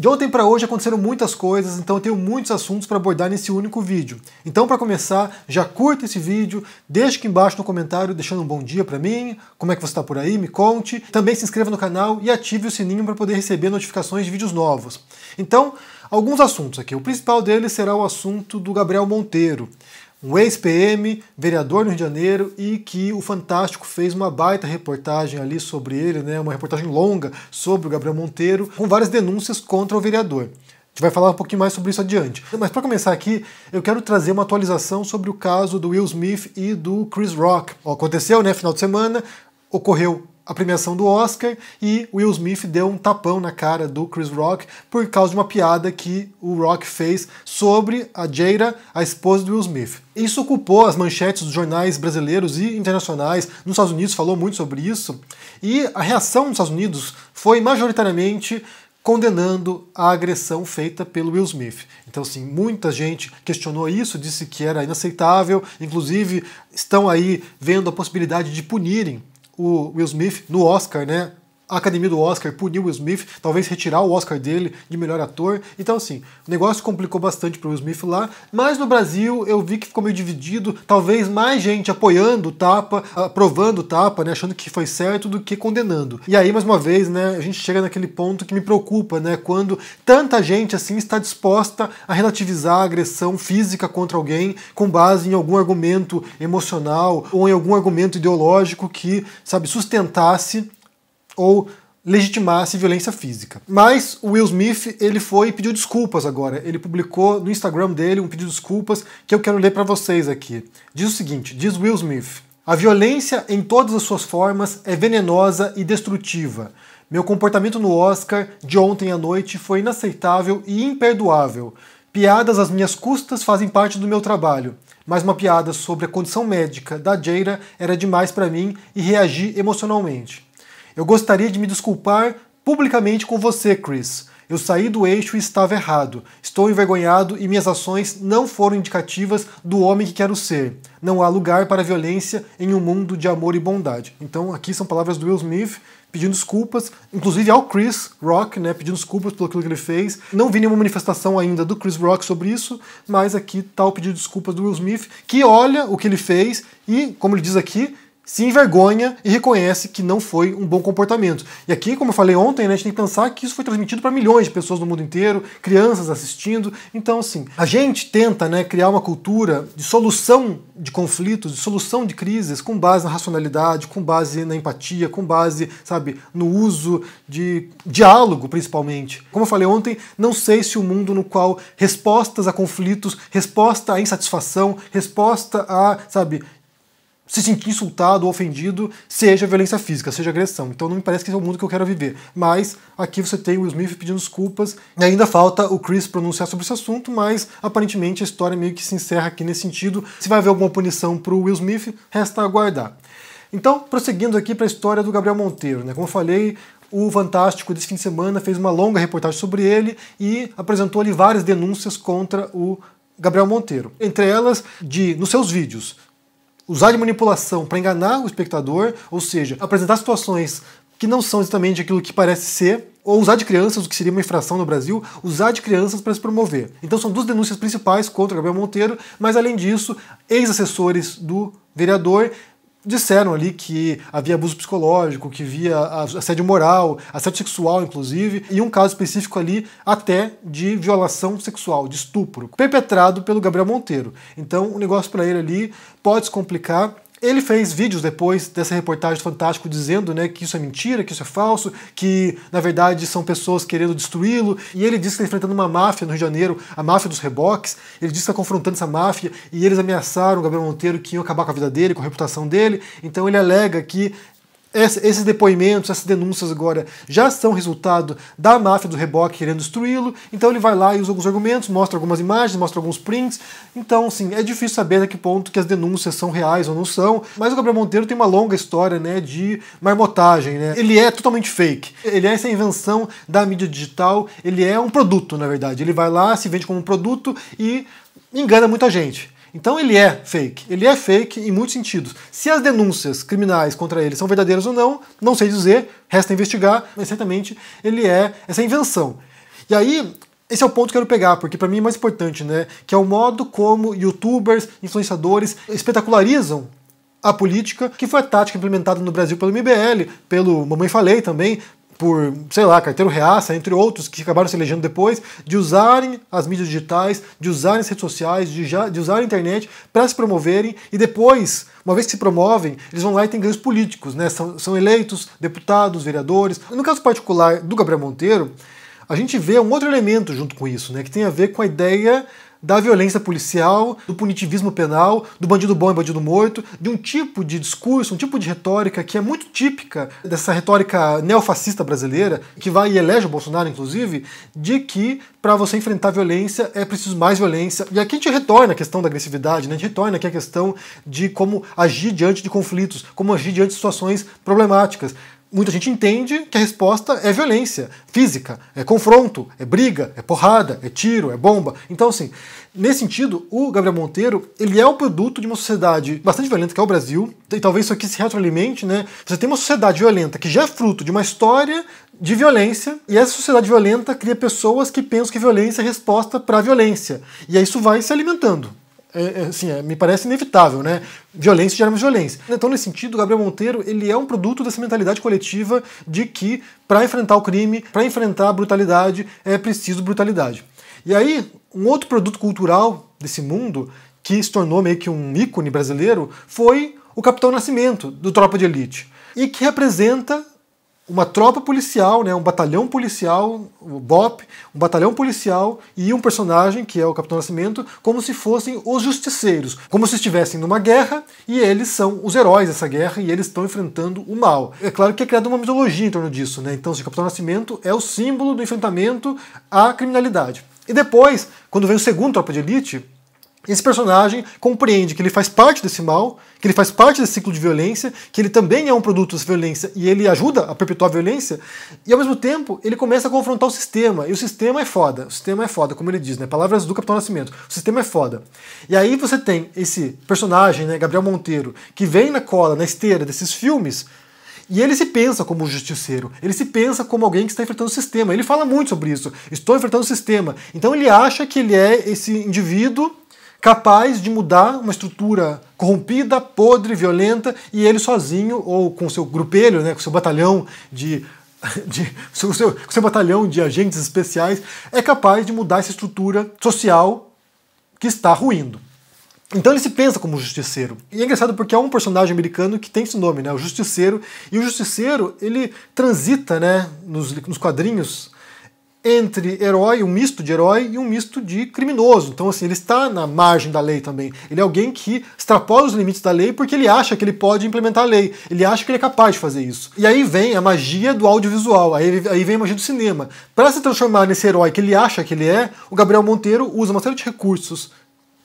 De ontem para hoje aconteceram muitas coisas, então eu tenho muitos assuntos para abordar nesse único vídeo. Então, para começar, já curta esse vídeo, deixa aqui embaixo no comentário deixando um bom dia para mim, como é que você está por aí, me conte. Também se inscreva no canal e ative o sininho para poder receber notificações de vídeos novos. Então, alguns assuntos aqui. O principal deles será o assunto do Gabriel Monteiro um ex-PM, vereador no Rio de Janeiro, e que o Fantástico fez uma baita reportagem ali sobre ele, né, uma reportagem longa sobre o Gabriel Monteiro, com várias denúncias contra o vereador. A gente vai falar um pouquinho mais sobre isso adiante. Mas para começar aqui, eu quero trazer uma atualização sobre o caso do Will Smith e do Chris Rock. aconteceu, né, final de semana, ocorreu a premiação do Oscar e Will Smith deu um tapão na cara do Chris Rock por causa de uma piada que o Rock fez sobre a Jada, a esposa do Will Smith. Isso ocupou as manchetes dos jornais brasileiros e internacionais. Nos Estados Unidos falou muito sobre isso e a reação nos Estados Unidos foi majoritariamente condenando a agressão feita pelo Will Smith. Então, assim, muita gente questionou isso, disse que era inaceitável, inclusive estão aí vendo a possibilidade de punirem o Will Smith no Oscar, né? a academia do Oscar puniu Will Smith, talvez retirar o Oscar dele de melhor ator. Então, assim, o negócio complicou bastante para Will Smith lá, mas no Brasil eu vi que ficou meio dividido, talvez mais gente apoiando o tapa, aprovando o tapa, né, achando que foi certo do que condenando. E aí, mais uma vez, né, a gente chega naquele ponto que me preocupa, né, quando tanta gente assim está disposta a relativizar a agressão física contra alguém com base em algum argumento emocional ou em algum argumento ideológico que, sabe, sustentasse ou legitimasse violência física. Mas o Will Smith, ele foi e pediu desculpas agora. Ele publicou no Instagram dele um pedido de desculpas que eu quero ler para vocês aqui. Diz o seguinte, diz Will Smith: "A violência em todas as suas formas é venenosa e destrutiva. Meu comportamento no Oscar de ontem à noite foi inaceitável e imperdoável. Piadas às minhas custas fazem parte do meu trabalho." mas uma piada sobre a condição médica da Jaira era demais para mim e reagi emocionalmente. Eu gostaria de me desculpar publicamente com você, Chris. Eu saí do eixo e estava errado. Estou envergonhado e minhas ações não foram indicativas do homem que quero ser. Não há lugar para violência em um mundo de amor e bondade. Então, aqui são palavras do Will Smith pedindo desculpas, inclusive ao Chris Rock, né, pedindo desculpas pelo que ele fez. Não vi nenhuma manifestação ainda do Chris Rock sobre isso, mas aqui tá o pedido de desculpas do Will Smith, que olha o que ele fez e, como ele diz aqui, se envergonha e reconhece que não foi um bom comportamento. E aqui, como eu falei ontem, né, a gente tem que pensar que isso foi transmitido para milhões de pessoas no mundo inteiro, crianças assistindo. Então, assim, a gente tenta né, criar uma cultura de solução de conflitos, de solução de crises com base na racionalidade, com base na empatia, com base, sabe, no uso de diálogo, principalmente. Como eu falei ontem, não sei se o mundo no qual respostas a conflitos, resposta à insatisfação, resposta a, sabe, se sentir insultado ou ofendido, seja violência física, seja agressão. Então não me parece que esse é o mundo que eu quero viver. Mas aqui você tem o Will Smith pedindo desculpas, e ainda falta o Chris pronunciar sobre esse assunto, mas aparentemente a história meio que se encerra aqui nesse sentido. Se vai haver alguma punição para o Will Smith, resta aguardar. Então, prosseguindo aqui para a história do Gabriel Monteiro, né? Como eu falei, o Fantástico desse fim de semana fez uma longa reportagem sobre ele e apresentou ali várias denúncias contra o Gabriel Monteiro. Entre elas, de nos seus vídeos usar de manipulação para enganar o espectador, ou seja, apresentar situações que não são exatamente aquilo que parece ser, ou usar de crianças, o que seria uma infração no Brasil, usar de crianças para se promover. Então são duas denúncias principais contra Gabriel Monteiro, mas além disso, ex-assessores do vereador disseram ali que havia abuso psicológico, que havia assédio moral, assédio sexual, inclusive, e um caso específico ali até de violação sexual, de estupro, perpetrado pelo Gabriel Monteiro. Então, o negócio para ele ali pode se complicar ele fez vídeos depois dessa reportagem fantástica dizendo né, que isso é mentira, que isso é falso, que na verdade são pessoas querendo destruí-lo. E ele disse que está enfrentando uma máfia no Rio de Janeiro, a máfia dos reboques. Ele disse que está confrontando essa máfia e eles ameaçaram o Gabriel Monteiro que iam acabar com a vida dele, com a reputação dele. Então ele alega que esses depoimentos, essas denúncias agora já são resultado da máfia do reboque querendo destruí-lo, então ele vai lá e usa alguns argumentos, mostra algumas imagens, mostra alguns prints, então assim, é difícil saber até que ponto que as denúncias são reais ou não são, mas o Gabriel Monteiro tem uma longa história, né, de marmotagem, né, ele é totalmente fake, ele é essa invenção da mídia digital, ele é um produto, na verdade, ele vai lá, se vende como um produto e engana muita gente. Então ele é fake. Ele é fake em muitos sentidos. Se as denúncias criminais contra ele são verdadeiras ou não, não sei dizer, resta investigar, mas certamente ele é essa invenção. E aí, esse é o ponto que eu quero pegar, porque para mim é mais importante, né? Que é o modo como youtubers, influenciadores espetacularizam a política, que foi a tática implementada no Brasil pelo MBL, pelo Mamãe Falei também, por, sei lá, carteiro reaça, entre outros, que acabaram se elegendo depois, de usarem as mídias digitais, de usarem as redes sociais, de, já, de usar a internet para se promoverem e depois, uma vez que se promovem, eles vão lá e têm ganhos políticos, né? São, são eleitos deputados, vereadores. No caso particular do Gabriel Monteiro, a gente vê um outro elemento junto com isso, né? Que tem a ver com a ideia da violência policial, do punitivismo penal, do bandido bom e bandido morto, de um tipo de discurso, um tipo de retórica que é muito típica dessa retórica neofascista brasileira, que vai e elege o Bolsonaro, inclusive, de que para você enfrentar a violência é preciso mais violência. E aqui a gente retorna a questão da agressividade, né? a gente retorna aqui a questão de como agir diante de conflitos, como agir diante de situações problemáticas muita gente entende que a resposta é violência física, é confronto, é briga, é porrada, é tiro, é bomba. Então, assim, nesse sentido, o Gabriel Monteiro ele é o produto de uma sociedade bastante violenta que é o Brasil, e talvez isso aqui se retroalimente, né? Você tem uma sociedade violenta que já é fruto de uma história de violência, e essa sociedade violenta cria pessoas que pensam que violência é resposta para a violência. E aí isso vai se alimentando. É, é, assim, é, me parece inevitável, né? Violência gera mais violência. Então, nesse sentido, Gabriel Monteiro ele é um produto dessa mentalidade coletiva de que para enfrentar o crime, para enfrentar a brutalidade, é preciso brutalidade. E aí, um outro produto cultural desse mundo que se tornou meio que um ícone brasileiro foi o Capitão Nascimento, do Tropa de Elite, e que representa uma tropa policial, né, um batalhão policial, o BOP, um batalhão policial e um personagem, que é o Capitão Nascimento, como se fossem os justiceiros, como se estivessem numa guerra e eles são os heróis dessa guerra e eles estão enfrentando o mal. É claro que é criada uma mitologia em torno disso, né? Então, assim, o Capitão Nascimento é o símbolo do enfrentamento à criminalidade. E depois, quando vem o segundo Tropa de Elite, esse personagem compreende que ele faz parte desse mal, que ele faz parte desse ciclo de violência, que ele também é um produto dessa violência e ele ajuda a perpetuar a violência, e ao mesmo tempo ele começa a confrontar o sistema, e o sistema é foda, o sistema é foda, como ele diz, né? Palavras do Capitão Nascimento, o sistema é foda. E aí você tem esse personagem, né, Gabriel Monteiro, que vem na cola, na esteira desses filmes, e ele se pensa como um justiceiro, ele se pensa como alguém que está enfrentando o sistema. Ele fala muito sobre isso. Estou enfrentando o sistema. Então ele acha que ele é esse indivíduo capaz de mudar uma estrutura corrompida, podre, violenta, e ele sozinho, ou com seu grupelho, né, com seu batalhão de. De, seu, seu, seu batalhão de agentes especiais é capaz de mudar essa estrutura social que está ruindo. Então ele se pensa como justiceiro. E é engraçado porque há um personagem americano que tem esse nome, né? O Justiceiro. E o Justiceiro, ele transita, né? Nos, nos quadrinhos entre herói, um misto de herói e um misto de criminoso. Então, assim, ele está na margem da lei também. Ele é alguém que extrapola os limites da lei porque ele acha que ele pode implementar a lei. Ele acha que ele é capaz de fazer isso. E aí vem a magia do audiovisual, aí, aí vem a magia do cinema. Para se transformar nesse herói que ele acha que ele é, o Gabriel Monteiro usa uma série de recursos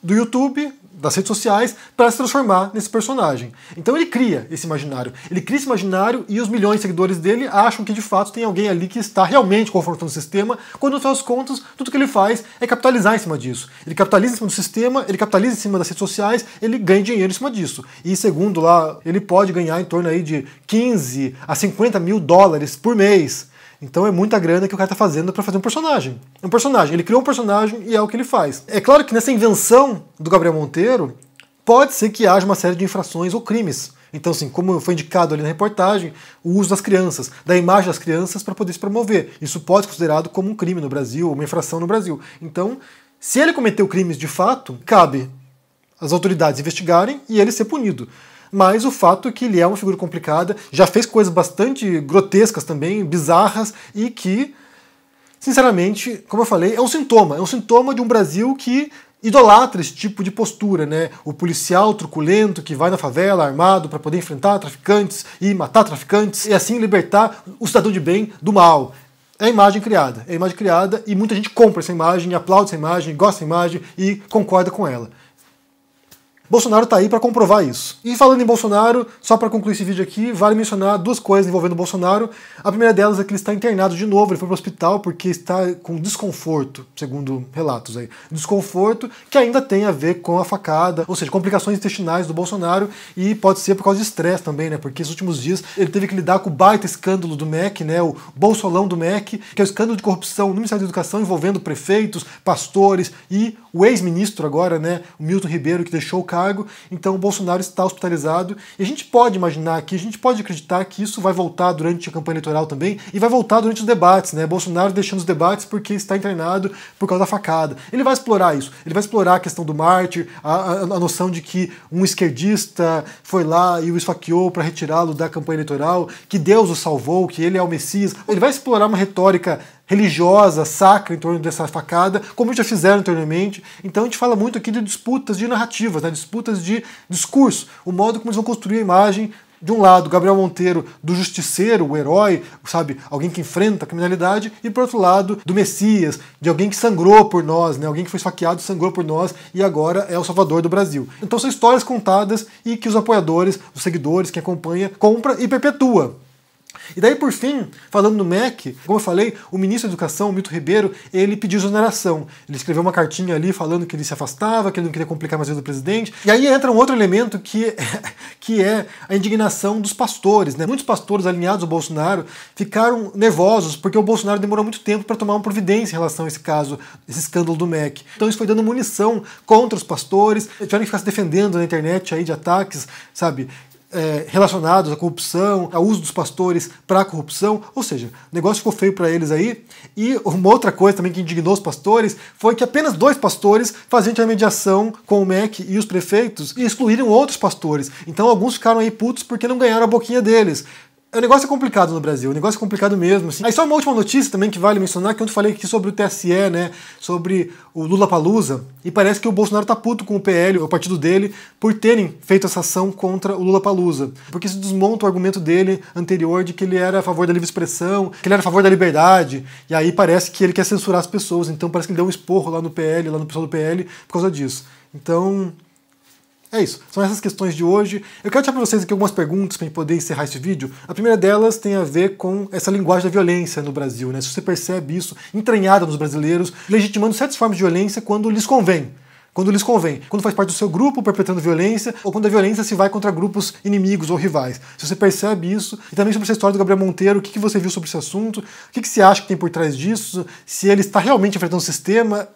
do YouTube, das redes sociais, para se transformar nesse personagem. Então ele cria esse imaginário. Ele cria esse imaginário e os milhões de seguidores dele acham que de fato tem alguém ali que está realmente confrontando o sistema, quando no final das contas, tudo que ele faz é capitalizar em cima disso. Ele capitaliza em cima do sistema, ele capitaliza em cima das redes sociais, ele ganha dinheiro em cima disso. E segundo lá, ele pode ganhar em torno aí de 15 a 50 mil dólares por mês então é muita grana que o cara tá fazendo para fazer um personagem. Um personagem. Ele criou um personagem e é o que ele faz. É claro que nessa invenção do Gabriel Monteiro, pode ser que haja uma série de infrações ou crimes. Então, assim, como foi indicado ali na reportagem, o uso das crianças, da imagem das crianças para poder se promover. Isso pode ser considerado como um crime no Brasil, uma infração no Brasil. Então, se ele cometeu crimes de fato, cabe às autoridades investigarem e ele ser punido mas o fato é que ele é uma figura complicada, já fez coisas bastante grotescas também, bizarras, e que, sinceramente, como eu falei, é um sintoma. É um sintoma de um Brasil que idolatra esse tipo de postura, né? O policial truculento que vai na favela armado para poder enfrentar traficantes e matar traficantes e assim libertar o cidadão de bem do mal. É a imagem criada, é a imagem criada e muita gente compra essa imagem, aplaude essa imagem, gosta dessa imagem e concorda com ela. Bolsonaro está aí para comprovar isso. E falando em Bolsonaro, só para concluir esse vídeo aqui, vale mencionar duas coisas envolvendo o Bolsonaro. A primeira delas é que ele está internado de novo, ele foi para o hospital porque está com desconforto, segundo relatos aí. Desconforto que ainda tem a ver com a facada, ou seja, complicações intestinais do Bolsonaro e pode ser por causa de estresse também, né? Porque esses últimos dias ele teve que lidar com o baita escândalo do MEC, né? O Bolsolão do MEC, que é o escândalo de corrupção no Ministério da Educação envolvendo prefeitos, pastores e o ex-ministro agora, né? O Milton Ribeiro, que deixou o cargo, então o Bolsonaro está hospitalizado. E a gente pode imaginar que a gente pode acreditar que isso vai voltar durante a campanha eleitoral também e vai voltar durante os debates, né? Bolsonaro deixando os debates porque está internado por causa da facada. Ele vai explorar isso, ele vai explorar a questão do mártir, a, a, a noção de que um esquerdista foi lá e o esfaqueou para retirá-lo da campanha eleitoral, que Deus o salvou, que ele é o Messias. Ele vai explorar uma retórica religiosa, sacra em torno dessa facada, como já fizeram anteriormente. Então a gente fala muito aqui de disputas de narrativas, né? disputas de discurso, o modo como eles vão construir a imagem de um lado, Gabriel Monteiro, do justiceiro, o herói, sabe, alguém que enfrenta a criminalidade, e por outro lado, do Messias, de alguém que sangrou por nós, né? Alguém que foi esfaqueado, sangrou por nós e agora é o salvador do Brasil. Então são histórias contadas e que os apoiadores, os seguidores, quem acompanha, compra e perpetua. E daí, por fim, falando do MEC, como eu falei, o ministro da Educação, Milton Ribeiro, ele pediu exoneração. Ele escreveu uma cartinha ali falando que ele se afastava, que ele não queria complicar mais a vida do presidente. E aí entra um outro elemento que, é, que é a indignação dos pastores. Né? Muitos pastores alinhados ao Bolsonaro ficaram nervosos porque o Bolsonaro demorou muito tempo para tomar uma providência em relação a esse caso, esse escândalo do MEC. Então isso foi dando munição contra os pastores, tiveram que ficar se defendendo na internet aí de ataques, sabe? é, relacionados à corrupção, ao uso dos pastores para a corrupção, ou seja, o negócio ficou feio para eles aí. E uma outra coisa também que indignou os pastores foi que apenas dois pastores faziam intermediação com o MEC e os prefeitos e excluíram outros pastores. Então alguns ficaram aí putos porque não ganharam a boquinha deles. É, o negócio é complicado no Brasil, o negócio é complicado mesmo. Assim. Aí só uma última notícia também que vale mencionar, que ontem falei aqui sobre o TSE, né? Sobre o Lula Palusa, e parece que o Bolsonaro tá puto com o PL, o partido dele, por terem feito essa ação contra o Lula Palusa. Porque isso desmonta o argumento dele anterior de que ele era a favor da livre expressão, que ele era a favor da liberdade, e aí parece que ele quer censurar as pessoas, então parece que ele deu um esporro lá no PL, lá no pessoal do PL, por causa disso. Então, é isso, são essas questões de hoje. Eu quero deixar para vocês aqui algumas perguntas para poder encerrar esse vídeo. A primeira delas tem a ver com essa linguagem da violência no Brasil, né? Se você percebe isso entranhada nos brasileiros, legitimando certas formas de violência quando lhes convém quando lhes convém, quando faz parte do seu grupo perpetrando violência ou quando a violência se vai contra grupos inimigos ou rivais. Se você percebe isso, e também sobre essa história do Gabriel Monteiro, o que, que você viu sobre esse assunto, o que, que você acha que tem por trás disso, se ele está realmente enfrentando o sistema,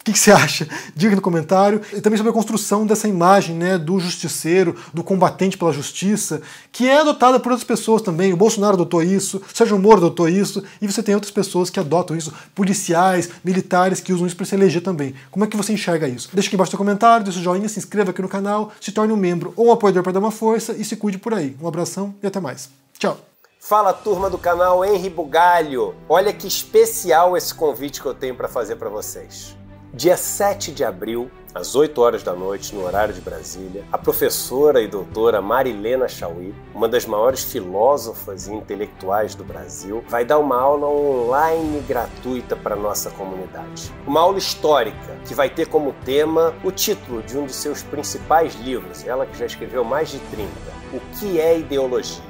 o que, que, você acha? Diga no comentário. E também sobre a construção dessa imagem né, do justiceiro, do combatente pela justiça, que é adotada por outras pessoas também. O Bolsonaro adotou isso, Sérgio Moro adotou isso, e você tem outras pessoas que adotam isso, policiais, militares que usam isso para se eleger também. Como é que você enxerga isso? Deixa aqui embaixo seu comentário, deixa o joinha, se inscreva aqui no canal, se torne um membro ou um apoiador para dar uma força e se cuide por aí. Um abração e até mais. Tchau! Fala turma do canal Henri Bugalho. Olha que especial esse convite que eu tenho para fazer para vocês. Dia 7 de abril, às 8 horas da noite, no horário de Brasília, a professora e doutora Marilena Chauí, uma das maiores filósofas e intelectuais do Brasil, vai dar uma aula online gratuita para nossa comunidade. Uma aula histórica que vai ter como tema o título de um dos seus principais livros, ela que já escreveu mais de 30, O que é ideologia?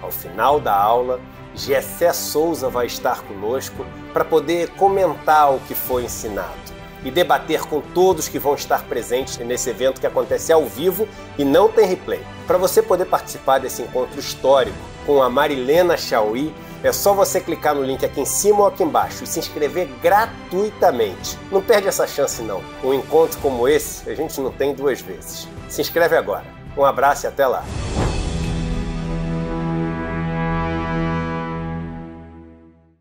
Ao final da aula, Gessé Souza vai estar conosco para poder comentar o que foi ensinado e debater com todos que vão estar presentes nesse evento que acontece ao vivo e não tem replay. Para você poder participar desse encontro histórico com a Marilena Chauí, é só você clicar no link aqui em cima ou aqui embaixo e se inscrever gratuitamente. Não perde essa chance não. Um encontro como esse a gente não tem duas vezes. Se inscreve agora. Um abraço e até lá.